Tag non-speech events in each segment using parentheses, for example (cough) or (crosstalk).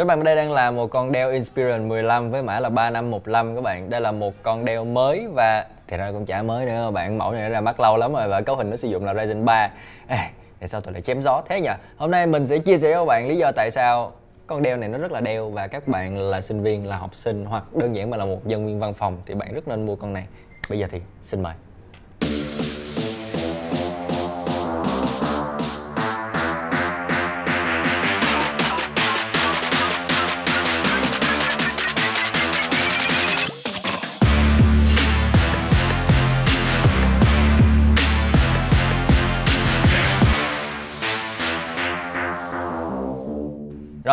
Các bạn đây đang là một con đeo Inspiron 15 với mã là 3515 các bạn. Đây là một con đeo mới và thì ra cũng chả mới nữa các bạn. Mẫu này đã ra mắt lâu lắm rồi và cấu hình nó sử dụng là Ryzen 3. Ê, tại sao tôi lại chém gió thế nhỉ? Hôm nay mình sẽ chia sẻ với các bạn lý do tại sao con đeo này nó rất là đeo và các bạn là sinh viên, là học sinh hoặc đơn giản mà là một nhân viên văn phòng thì bạn rất nên mua con này. Bây giờ thì xin mời.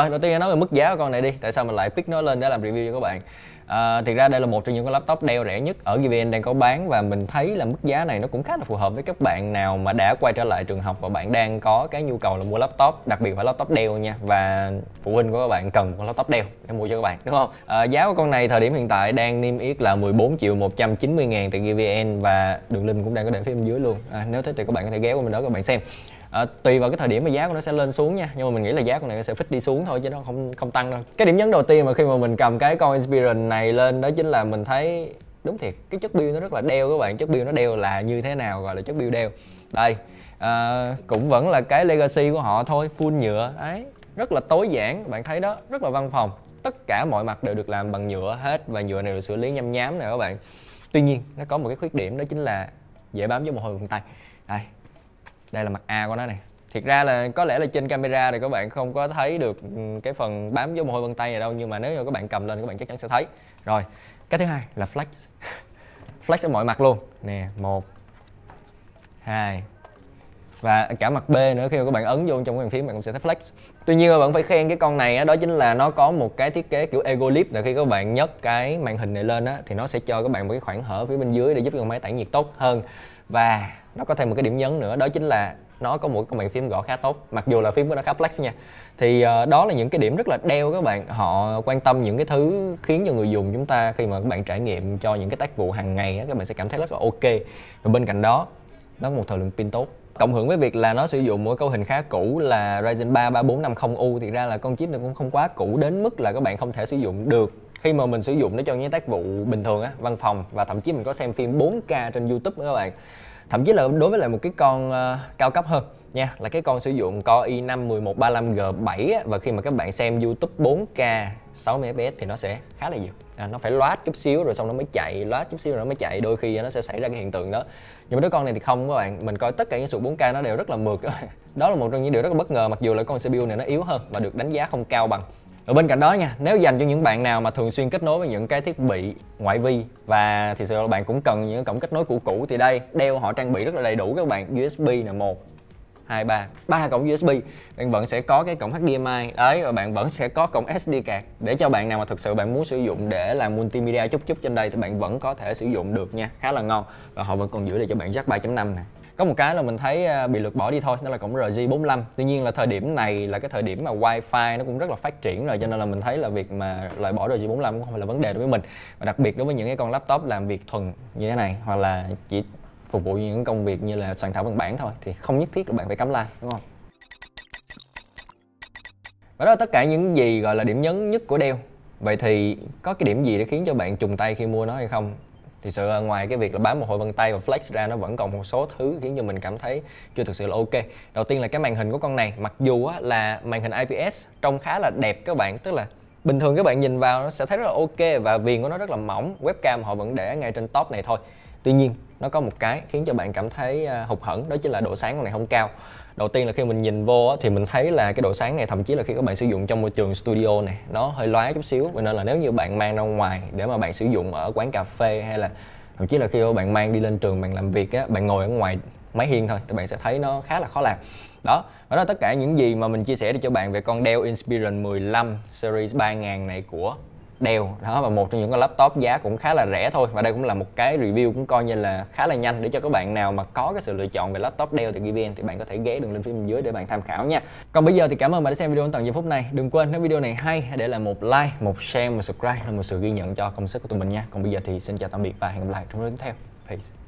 rồi đầu tiên nói về mức giá của con này đi tại sao mình lại pick nó lên để làm review cho các bạn à, thiệt ra đây là một trong những cái laptop đeo rẻ nhất ở GVN đang có bán và mình thấy là mức giá này nó cũng khá là phù hợp với các bạn nào mà đã quay trở lại trường học và bạn đang có cái nhu cầu là mua laptop đặc biệt phải laptop đeo nha và phụ huynh của các bạn cần một laptop đeo để mua cho các bạn đúng không à, giá của con này thời điểm hiện tại đang niêm yết là 14 triệu 190 ngàn tại GVN và đường link cũng đang có để phía bên dưới luôn à, nếu thích thì các bạn có thể ghé qua mình đó các bạn xem à, tùy vào cái thời điểm mà giá của nó sẽ lên xuống nha nhưng mà mình nghĩ là giá của này sẽ phích đi xuống thôi chứ nó không không tăng đâu cái điểm nhấn đầu tiên mà khi mà mình cầm cái con Inspiron này lên đó chính là mình thấy đúng thiệt cái chất bill nó rất là đeo các bạn chất bill nó đeo là như thế nào gọi là chất bill đeo đây à, cũng vẫn là cái legacy của họ thôi full nhựa ấy rất là tối giản bạn thấy đó rất là văn phòng tất cả mọi mặt đều được làm bằng nhựa hết và nhựa này được xử lý nhăm nhám nè các bạn tuy nhiên nó có một cái khuyết điểm đó chính là dễ bám với một hồi bằng tay đây đây là mặt A của nó này thiệt ra là có lẽ là trên camera thì các bạn không có thấy được ừ, cái phần bám dấu mồ hôi vân tay này đâu nhưng mà nếu như các bạn cầm lên các bạn chắc chắn sẽ thấy rồi cái thứ hai là flex (laughs) flex ở mọi mặt luôn nè một hai và cả mặt B nữa khi mà các bạn ấn vô trong cái bàn phím bạn cũng sẽ thấy flex tuy nhiên mà bạn phải khen cái con này đó chính là nó có một cái thiết kế kiểu ego lip. là khi các bạn nhấc cái màn hình này lên á thì nó sẽ cho các bạn một cái khoảng hở phía bên dưới để giúp cho máy tản nhiệt tốt hơn và nó có thêm một cái điểm nhấn nữa đó chính là nó có một cái bàn phím gõ khá tốt mặc dù là phím của nó khá flex nha thì ờ, đó là những cái điểm rất là đeo các bạn họ quan tâm những cái thứ khiến cho người dùng chúng ta khi mà các bạn trải nghiệm cho những cái tác vụ hàng ngày các bạn sẽ cảm thấy rất là ok và bên cạnh đó nó một thời lượng pin tốt cộng hưởng với việc là nó sử dụng một cấu hình khá cũ là Ryzen 3 3450U thì ra là con chip này cũng không quá cũ đến mức là các bạn không thể sử dụng được khi mà mình sử dụng nó cho những tác vụ bình thường á văn phòng và thậm chí mình có xem phim 4K trên YouTube nữa các bạn thậm chí là đối với lại một cái con uh, cao cấp hơn nha là cái con sử dụng Core i5 1135G7 và khi mà các bạn xem YouTube 4K 60 fps thì nó sẽ khá là giật à, nó phải loát chút xíu rồi xong nó mới chạy loát chút xíu rồi nó mới chạy đôi khi nó sẽ xảy ra cái hiện tượng đó nhưng mà đứa con này thì không các bạn mình coi tất cả những sụt 4K nó đều rất là mượt (laughs) đó là một trong những điều rất là bất ngờ mặc dù là con CPU này nó yếu hơn và được đánh giá không cao bằng ở bên cạnh đó nha nếu dành cho những bạn nào mà thường xuyên kết nối với những cái thiết bị ngoại vi và thì sự là bạn cũng cần những cổng kết nối cũ cũ thì đây đeo họ trang bị rất là đầy đủ các bạn USB là một 2, 3 ba cổng USB bạn vẫn sẽ có cái cổng HDMI đấy và bạn vẫn sẽ có cổng SD card để cho bạn nào mà thực sự bạn muốn sử dụng để làm multimedia chút chút trên đây thì bạn vẫn có thể sử dụng được nha khá là ngon và họ vẫn còn giữ lại cho bạn jack 3.5 nè có một cái là mình thấy à, bị lược bỏ đi thôi đó là cổng RJ45 tuy nhiên là thời điểm này là cái thời điểm mà wifi nó cũng rất là phát triển rồi cho nên là mình thấy là việc mà loại bỏ RJ45 cũng không phải là vấn đề đối với mình và đặc biệt đối với những cái con laptop làm việc thuần như thế này hoặc là chỉ phục vụ những công việc như là soạn thảo văn bản thôi thì không nhất thiết là bạn phải cắm like đúng không và đó là tất cả những gì gọi là điểm nhấn nhất của đeo vậy thì có cái điểm gì để khiến cho bạn trùng tay khi mua nó hay không thì sự là ngoài cái việc là bám một hồi vân tay và flex ra nó vẫn còn một số thứ khiến cho mình cảm thấy chưa thực sự là ok đầu tiên là cái màn hình của con này mặc dù á, là màn hình IPS trông khá là đẹp các bạn tức là bình thường các bạn nhìn vào nó sẽ thấy rất là ok và viền của nó rất là mỏng webcam họ vẫn để ngay trên top này thôi tuy nhiên nó có một cái khiến cho bạn cảm thấy à, hụt hẫng đó chính là độ sáng con này không cao đầu tiên là khi mình nhìn vô thì mình thấy là cái độ sáng này thậm chí là khi các bạn sử dụng trong môi trường studio này nó hơi lóa chút xíu vì nên là nếu như bạn mang ra ngoài để mà bạn sử dụng ở quán cà phê hay là thậm chí là khi bạn mang đi lên trường bạn làm việc á bạn ngồi ở ngoài máy hiên thôi thì bạn sẽ thấy nó khá là khó làm đó và đó là tất cả những gì mà mình chia sẻ cho bạn về con Dell Inspiron 15 series 3000 này của đều đó và một trong những cái laptop giá cũng khá là rẻ thôi và đây cũng là một cái review cũng coi như là khá là nhanh để cho các bạn nào mà có cái sự lựa chọn về laptop Dell từ GVN thì bạn có thể ghé đường link phía bên dưới để bạn tham khảo nha còn bây giờ thì cảm ơn bạn đã xem video đến tận giây phút này đừng quên nếu video này hay hãy để lại một like một share một subscribe là một sự ghi nhận cho công sức của tụi mình nha còn bây giờ thì xin chào tạm biệt và hẹn gặp lại trong video tiếp theo peace